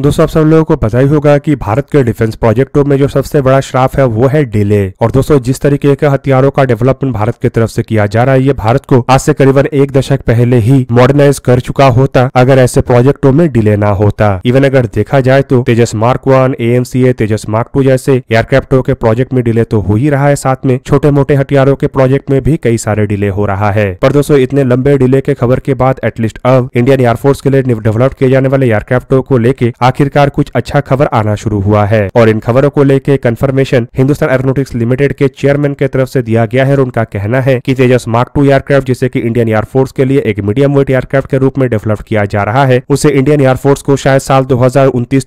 दोस्तों आप सब लोगों को पता ही होगा कि भारत के डिफेंस प्रोजेक्टों में जो सबसे बड़ा श्राप है वो है डिले और दोस्तों जिस तरीके के हथियारों का डेवलपमेंट भारत की तरफ से किया जा रहा है ये भारत को आज से करीबन एक दशक पहले ही मॉडर्नाइज कर चुका होता अगर ऐसे प्रोजेक्टों में डिले ना होता इवन अगर देखा जाए तो Tejas mark one A Tejas mark two जैसे एयरक्राफ्टों के प्रोजेक्ट में डिले तो हो ही रहा है साथ में छोटे मोटे हथियारों के प्रोजेक्ट में भी कई सारे डिले हो रहा है पर दोस्तों इतने लंबे डिले के खबर के बाद एटलीस्ट अब इंडियन एयरफोर्स के लिए डेवलप किए जाने वाले एयरक्राफ्टों को लेकर आखिरकार कुछ अच्छा खबर आना शुरू हुआ है और इन खबरों को लेकर कंफर्मेशन हिंदुस्तान एरोनोटिक्स लिमिटेड के चेयरमैन के तरफ से दिया गया है और उनका कहना है कि तेजस मार्क टू एयरक्राफ्ट जिसे कि इंडियन एयरफोर्स के लिए एक मीडियम वेट एयरक्राफ्ट के रूप में डेवलप किया जा रहा है उसे इंडियन एयरफोर्स को शायद साल दो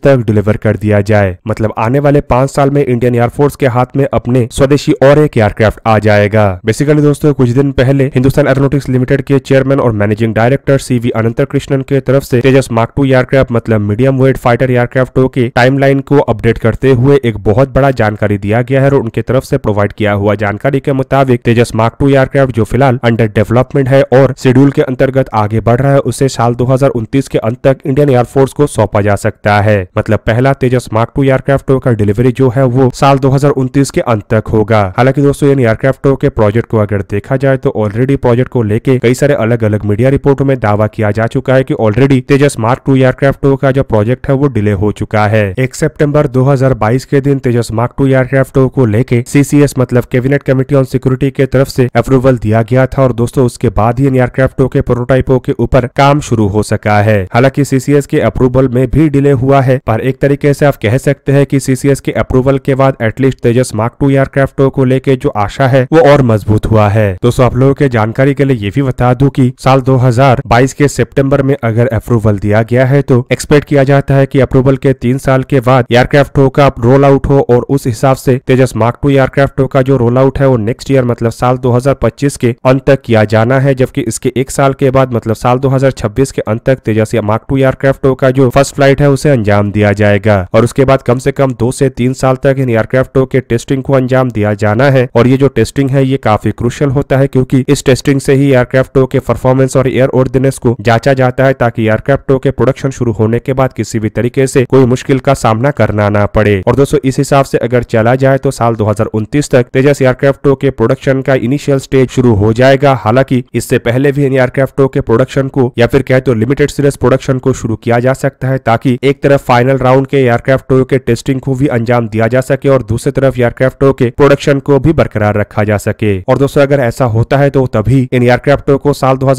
तक डिलीवर कर दिया जाए मतलब आने वाले पांच साल में इंडियन एयरफोर्स के हाथ में अपने स्वदेशी और एक एयरक्राफ्ट आ जाएगा बेसिकली दोस्तों कुछ दिन पहले हिंदुस्तान एरोनोटिक्स लिमिटेड के चेयरमैन और managing director C V Anant Krishnan के तरफ से तेजस मार्क टू एयरक्राफ्ट मतलब मीडियम वेट फाइटर एयरक्राफ्ट के टाइमलाइन को अपडेट करते हुए एक बहुत बड़ा जानकारी दिया गया है और उनके तरफ से प्रोवाइड किया हुआ जानकारी के मुताबिक तेजस मार्क टू एयरक्राफ्ट जो फिलहाल अंडर डेवलपमेंट है और शेड्यूल के अंतर्गत आगे बढ़ रहा है उसे साल दो के अंत तक इंडियन एयरफोर्स को सौंपा जा सकता है मतलब पहला तेजस मार्क टू एयरक्राफ्ट का डिलीवरी जो है वो साल दो के अंत तक होगा हालांकि दोस्तों इन एयरक्राफ्टों के प्रोजेक्ट को अगर देखा जाए तो ऑलरेडी प्रोजेक्ट को लेके कई सारे अलग अलग मीडिया रिपोर्टों में दावा किया जा चुका है की already Tejas mark two aircraft का जो प्रोजेक्ट है वो डिले हो चुका है एक सेप्टेम्बर दो के दिन तेजस मार्क टू एयरक्राफ्ट को लेके सीसीएस मतलब कैबिनेट कमेटी ऑन सिक्योरिटी के तरफ ऐसी अप्रूवल दिया गया था और दोस्तों उसके बाद ही इन एयरक्राफ्टों के प्रोटोटाइपों के ऊपर काम शुरू हो सका है हालांकि सीसीएस के अप्रूवल में भी डिले हुआ है पर एक तरीके से आप कह सकते हैं कि सीसीएस के अप्रूवल के बाद एटलीस्ट तेजस मार्क टू एयरक्राफ्टों को लेके जो आशा है वो और मजबूत हुआ है दोस्तों आप लोगों के जानकारी के लिए ये भी बता दूं कि साल 2022 के सितंबर में अगर अप्रूवल दिया गया है तो एक्सपेक्ट किया जाता है की अप्रूवल के तीन साल के बाद एयरक्राफ्ट का रोल आउट हो और उस हिसाब से तेजस मार्क टू एयरक्राफ्ट का जो रोल आउट है वो नेक्स्ट ईयर मतलब साल 2025 के अंत तक किया जाना है जबकि इसके एक साल के बाद मतलब साल 2026 के अंत तक तेजस मार्क टू एयरक्राफ्ट का जो फर्स्ट फ्लाइट है उसे अंजाम दिया जाएगा और उसके बाद कम से कम दो से तीन साल तक इन एयरक्राफ्टों के टेस्टिंग को अंजाम दिया जाना है और ये जो टेस्टिंग है ये काफी क्रुशियल होता है क्योंकि इस टेस्टिंग से ही एयरक्राफ्टों के परफॉर्मेंस और एयर ओर्डिनेस को जांचा जाता है ताकि एयरक्राफ्टों के प्रोडक्शन शुरू होने के बाद किसी भी तरीके से कोई मुश्किल का सामना करना ना पड़े और दोस्तों इस हिसाब से अगर चला जाए तो साल 2029 तक तेजस एयरक्राफ्टों के प्रोडक्शन का इनिशियल स्टेज शुरू हो जाएगा हालांकि इससे पहले भी इन एयरक्राफ्टों के प्रोडक्शन को या फिर कहे तो लिमिटेड सीरीज प्रोडक्शन को शुरू किया जा सकता है ताकि एक तरफ फाइनल राउंड के एयरक्राफ्टों के टेस्टिंग को भी अंजाम दिया जा सके और दूसरी तरफ एयरक्राफ्टों के प्रोडक्शन को भी बरकरार रखा जा सके और दोस्तों अगर ऐसा होता है तो तभी इन एयरक्राफ्टों को साल दो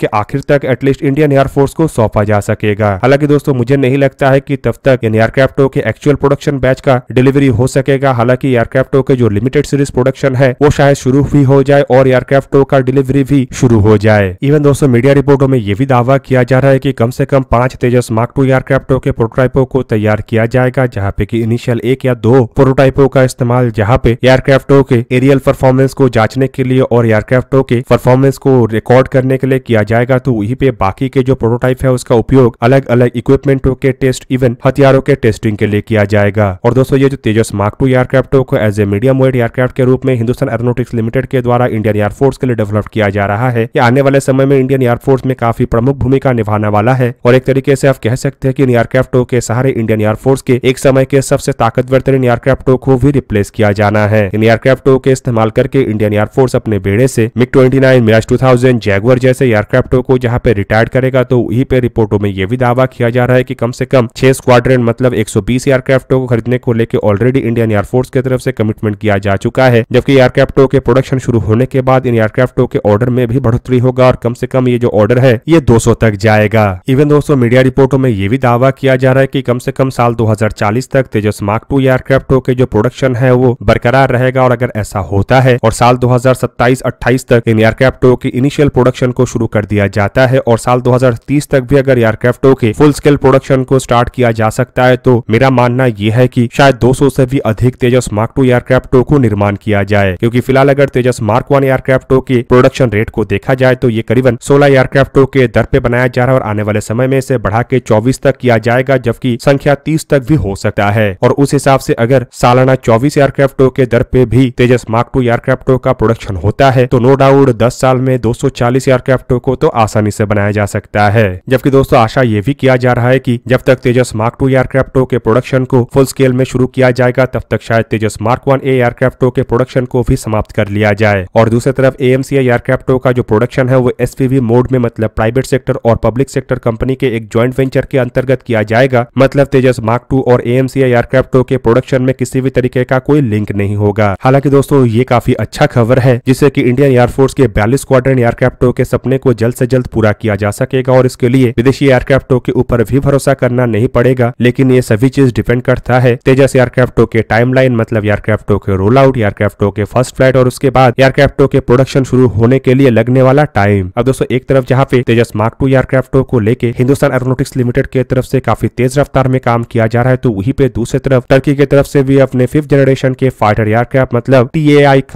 के आखिर तक एटलीस्ट इंडियन एयरफोर्स को सौंपा जा सकेगा हालांकि दोस्तों मुझे नहीं लगता सकता है कि तब तक इन एयरक्राफ्टों के एक्चुअल प्रोडक्शन बैच का डिलीवरी हो सकेगा हालांकि एयरक्राफ्टों के जो लिमिटेड सीरीज प्रोडक्शन है वो शायद शुरू भी हो जाए और एयरक्राफ्टों का डिलीवरी भी शुरू हो जाए इवन दोस्तों मीडिया रिपोर्टों में ये भी दावा किया जा रहा है की कम से कम पांच तेजस मार्क टू एयरक्राफ्टों के प्रोटोटाइपों को तैयार किया जाएगा जहाँ पे की इनिशियल एक या दो प्रोटोटाइपों का इस्तेमाल जहाँ पे एयरक्राफ्टों के एरियल परफॉर्मेंस को जांचने के लिए और एयरक्राफ्टों के परफॉर्मेंस को रिकॉर्ड करने के लिए किया जाएगा तो वहीं पे बाकी के जो प्रोटोटाइप है उसका उपयोग अलग अलग इक्विपमेंटों के टेस्ट इवन हथियारों के टेस्टिंग के लिए किया जाएगा और दोस्तों ये जो तेजस मार्क टू एयरक्राफ्ट को as a medium weight aircraft के रूप में हिंदुस्तान एरोनोटिक्स लिमिटेड के द्वारा इंडियन एयरफोर्स के लिए डेवलप किया जा रहा है ये आने वाले समय में इंडियन एयरफोर्स में काफी प्रमुख भूमिका निभाने वाला है और एक तरीके से आप कह सकते हैं कि इन एयरक्राफ्टों के सहारे इंडियन एयरफोर्स के एक समय के सबसे ताकतवर तरीन एयरक्राफ्टों को भी रिप्लेस किया जाना है इन एयरक्राफ्टों के इस्तेमाल करके इंडियन एयरफोर्स अपने बेड़े से MiG twenty nine Mirage two thousand Jaguar जैसे एयरक्राफ्टों को जहाँ पे रिटायर्ड करेगा तो वहीं पे रिपोर्टों में यह भी दावा किया जा रहा है की कम से कम छह स्क्वाड्रन मतलब 120 एयरक्राफ्टों को खरीदने को लेकर ऑलरेडी इंडियन एयरफोर्स की तरफ से कमिटमेंट किया जा चुका है जबकि एयरक्राफ्टों के प्रोडक्शन शुरू होने के बाद इन एयरक्राफ्टों के ऑर्डर में भी बढ़ोतरी होगा और कम से कम ये जो ऑर्डर है ये 200 तक जाएगा इवन दोस्तों मीडिया रिपोर्टों में ये भी दावा किया जा रहा है की कम से कम साल चालीस तक तेजस मार्क टू एयरक्राफ्टों के जो प्रोडक्शन है वो बरकरार रहेगा और अगर ऐसा होता है और साल सत्ताईस अट्ठाईस तक इन एयरक्राफ्टों की इनिशियल प्रोडक्शन को शुरू कर दिया जाता है और साल तीस तक भी अगर एयरक्राफ्टों के फुल स्केल प्रोडक्शन को को स्टार्ट किया जा सकता है तो मेरा मानना यह है कि शायद 200 से भी अधिक तेजस मार्क टू एयरक्राफ्टों को निर्माण किया जाए क्योंकि फिलहाल अगर तेजस मार्क वन एयरक्राफ्टो के प्रोडक्शन रेट को देखा जाए तो ये करीबन 16 एयरक्राफ्टों के दर पे बनाया जा रहा है और आने वाले समय में इसे बढ़ा के चौबीस तक किया जाएगा जबकि संख्या तीस तक भी हो सकता है और उस हिसाब से अगर सालाना चौबीस एयरक्राफ्टों के दर पे भी तेजस मार्क टू एयरक्राफ्टों का प्रोडक्शन होता है तो नो डाउट दस साल में दो एयरक्राफ्टों को तो आसानी से बनाया जा सकता है जबकि दोस्तों आशा ये भी किया जा रहा है की जब तक तेजस मार्क टू एयरक्राफ्टों के प्रोडक्शन को फुल स्केल में शुरू किया जाएगा तब तक शायद तेजस मार्क वन एयरक्राफ्टो एयरक्राफ्टों के प्रोडक्शन को भी समाप्त कर लिया जाए और दूसरी तरफ ए एयरक्राफ्टों का जो प्रोडक्शन है वो एस मोड में मतलब प्राइवेट सेक्टर और पब्लिक सेक्टर कंपनी के एक ज्वाइंट वेंचर के अंतर्गत किया जाएगा मतलब तेजस मार्क टू और ए एयरक्राफ्टों के प्रोडक्शन में किसी भी तरीके का कोई लिंक नहीं होगा हालांकि दोस्तों ये काफी अच्छा खबर है जिससे की इंडियन एयरफोर्स के बयालीस स्क्वाड्रन एयरक्राफ्टों के सपने को जल्द ऐसी जल्द पूरा किया जा सकेगा और इसके लिए विदेशी एयरक्राफ्टों के ऊपर भी भरोसा करना करना नहीं पड़ेगा लेकिन ये सभी चीज डिपेंड करता है तेजस एयरक्राफ्टो के टाइमलाइन मतलब एयरक्राफ्टो के रोल आउट एयरक्राफ्टो के फर्स्ट फ्लाइट और उसके बाद एयरक्राफ्टो के प्रोडक्शन शुरू होने के लिए लगने वाला टाइम अब दोस्तों एक तरफ जहाँ पे तेजस मार्क टू एयरक्राफ्टो को लेकर हिंदुस्तान एरोनोटिक्स लिमिटेड के तरफ से काफी तेज रफ्तार में काम किया जा रहा है तो वही पे दूसरी तरफ टर्की की तरफ से भी अपने फिफ्थ जनरेशन के फाइटर एयरक्राफ्ट मतलब टी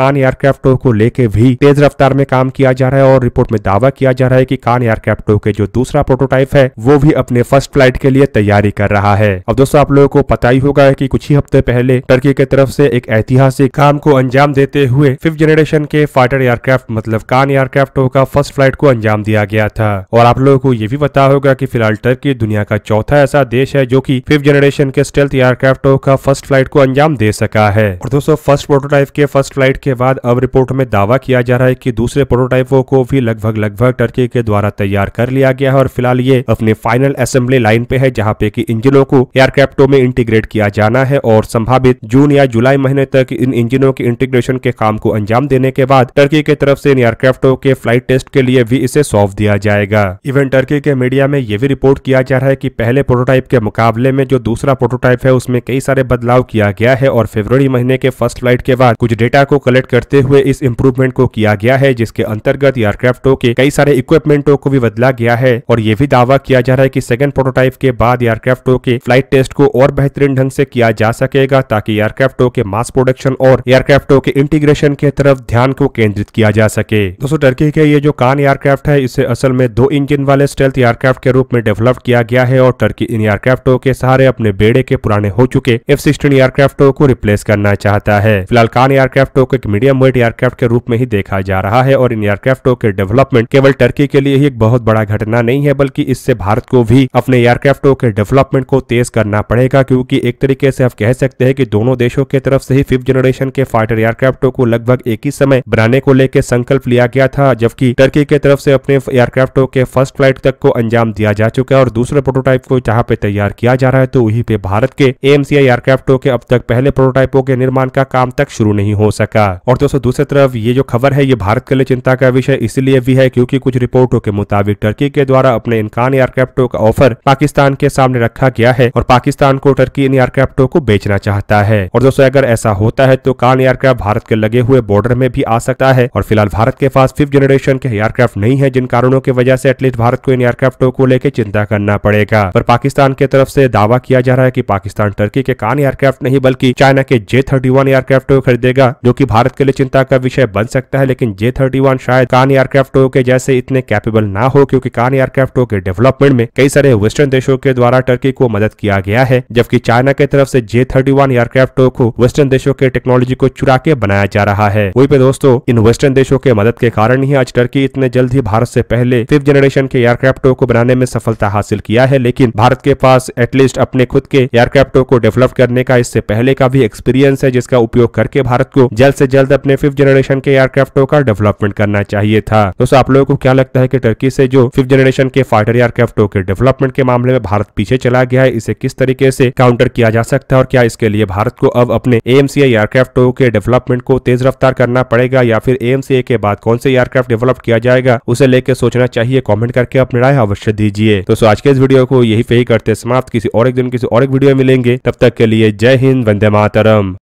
कान एयरक्राफ्टो को लेके भी तेज रफ्तार में काम किया जा रहा है और रिपोर्ट में दावा किया जा रहा है की कान एयरक्राफ्टो के जो दूसरा प्रोटोटाइप है वो भी अपने फर्स्ट फ्लाइट के लिए तैयारी कर रहा है अब दोस्तों आप लोगों को पता ही होगा कि कुछ ही हफ्ते पहले टर्की की तरफ से एक ऐतिहासिक काम को अंजाम देते हुए फिफ्थ जनरेशन के फाइटर एयरक्राफ्ट मतलब कान एयरक्राफ्टों का फर्स्ट फ्लाइट को अंजाम दिया गया था और आप लोगों को ये भी पता होगा की फिलहाल टर्की दुनिया का चौथा ऐसा देश है जो की फिफ्थ जनरेशन के स्टेल्थ एयरक्राफ्टों का फर्स्ट फ्लाइट को अंजाम दे सका है और दोस्तों फर्स्ट प्रोटोटाइप के फर्स्ट फ्लाइट के बाद अब रिपोर्ट में दावा किया जा रहा है की दूसरे प्रोटोटाइपों को भी लगभग लगभग टर्की के द्वारा तैयार कर लिया गया है और फिलहाल ये अपने फाइनल असेंबली लाइन पे है जहां पे की इंजनों को एयरक्राफ्टों में इंटीग्रेट किया जाना है और संभावित जून या जुलाई महीने तक इन इंजनों के इंटीग्रेशन के काम को अंजाम देने के बाद टर्की के तरफ से इन एयरक्राफ्टों के फ्लाइट टेस्ट के लिए भी इसे सौंप दिया जाएगा इवन टर्की के मीडिया में यह भी रिपोर्ट किया जा रहा है की पहले प्रोटोटाइप के मुकाबले में जो दूसरा प्रोटोटाइप है उसमें कई सारे बदलाव किया गया है और फेब्रवरी महीने के फर्स्ट फ्लाइट के बाद कुछ डेटा को कलेक्ट करते हुए इस इम्प्रूवमेंट को किया गया है जिसके अंतर्गत एयरक्राफ्टों के कई सारे इक्विपमेंटों को भी बदला गया है और ये भी दावा किया जा रहा है की सेकेंड प्रोटोटाइप के बाद बाद एयरक्राफ्टों के फ्लाइट टेस्ट को और बेहतरीन ढंग से किया जा सकेगा ताकि एयरक्राफ्टों के मास प्रोडक्शन और एयरक्राफ्टों के इंटीग्रेशन के तरफ ध्यान को केंद्रित किया जा सके दोस्तों टर्की के ये जो कान एयरक्राफ्ट है इसे असल में दो इंजन वाले स्टेल्थ एयरक्राफ्ट के रूप में डेवलप किया गया है और टर्की इन एयरक्राफ्टों के सहारे अपने बेड़े के पुराने हो चुके एफ सिक्सटीन एयरक्राफ्टों को रिप्लेस करना चाहता है फिलहाल कान एयरक्राफ्टों को एक मीडियम वेट एयरक्राफ्ट के रूप में ही देखा जा रहा है और इन एयरक्राफ्टों के डेवलपमेंट केवल टर्की के लिए ही एक बहुत बड़ा घटना नहीं है बल्कि इससे भारत को भी अपने एयरक्राफ्टों के डेवलपमेंट को तेज करना पड़ेगा क्योंकि एक तरीके से आप कह सकते हैं कि दोनों देशों के तरफ से ही फिफ्थ जनरेशन के फाइटर एयरक्राफ्टों को लगभग एक ही समय बनाने को लेकर संकल्प लिया गया था जबकि टर्की के तरफ से अपने एयरक्राफ्टों के फर्स्ट फ्लाइट तक को अंजाम दिया जा चुका है और दूसरे प्रोटोटाइप को जहाँ पे तैयार किया जा रहा है तो वही पे भारत के एएमसीआई एयरक्राफ्टों के अब तक पहले प्रोटोटाइपों के निर्माण का काम तक शुरू नहीं हो सका और दोस्तों दूसरी तरफ ये जो खबर है ये भारत के लिए चिंता का विषय इसलिए भी है क्योंकि कुछ रिपोर्टों के मुताबिक टर्की के द्वारा अपने इनकान एयरक्राफ्टों का ऑफर पाकिस्तान के सामने रखा गया है और पाकिस्तान को टर्की इन एयरक्राफ्टों को बेचना चाहता है और दोस्तों अगर ऐसा होता है तो कान एयरक्राफ्ट भारत के लगे हुए बॉर्डर में भी आ सकता है और फिलहाल भारत के पास फिफ्थ जनरेशन के एयरक्राफ्ट नहीं है जिन कारणों की वजह से एटलीस्ट भारत को इन एयरक्राफ्टों को लेकर चिंता करना पड़ेगा पर पाकिस्तान के तरफ से दावा किया जा रहा है की पाकिस्तान टर्की के कान एयरक्राफ्ट नहीं बल्कि चाइना के जे थर्टी वन एयरक्राफ्ट खरीदेगा जो की भारत के लिए चिंता का विषय बन सकता है लेकिन जे थर्टी वन शायद कान एयरक्राफ्टों के जैसे इतने कैपेबल ना हो क्योंकि कान एयरक्राफ्टों के डेवलपमेंट में कई सारे वेस्टर्न देशों के के द्वारा टर्की को मदद किया गया है जबकि चाइना के तरफ से जे थर्टी वन एयरक्राफ्ट को वेस्टर्न देशों के टेक्नोलॉजी को चुरा के बनाया जा रहा है वही पे दोस्तों इन वेस्टर्न देशों के मदद के कारण ही आज टर्की इतने जल्द ही भारत से पहले फिफ्थ जनरेशन के एयरक्राफ्टों को बनाने में सफलता हासिल किया है लेकिन भारत के पास एटलीस्ट अपने खुद के एयरक्राफ्टों को डेवलप करने का इससे पहले का भी एक्सपीरियंस है जिसका उपयोग करके भारत को जल्द से जल्द अपने फिफ्थ जनरेशन के एयरक्राफ्टों का डेवलपमेंट करना चाहिए था दोस्तों आप लोगों को क्या लगता है कि टर्की से जो फिफ्थ जनरेशन के फाइटर एयरक्राफ्टों के डेवलपमेंट के मामले में भारत भारत पीछे चला गया है इसे किस तरीके से काउंटर किया जा सकता है और क्या इसके लिए भारत को अब अपने एएमसीए एयरक्राफ्ट के डेवलपमेंट को तेज रफ्तार करना पड़ेगा या फिर एएमसीए के बाद कौन से एयरक्राफ्ट डेवलप किया जाएगा उसे लेकर सोचना चाहिए कॉमेंट करके अपनी राय अवश्य दीजिए तो आज के इस वीडियो को यही पे ही करते समाप्त किसी और एक दिन किसी और एक वीडियो मिलेंगे तब तक के लिए जय हिंद वंदे मातरम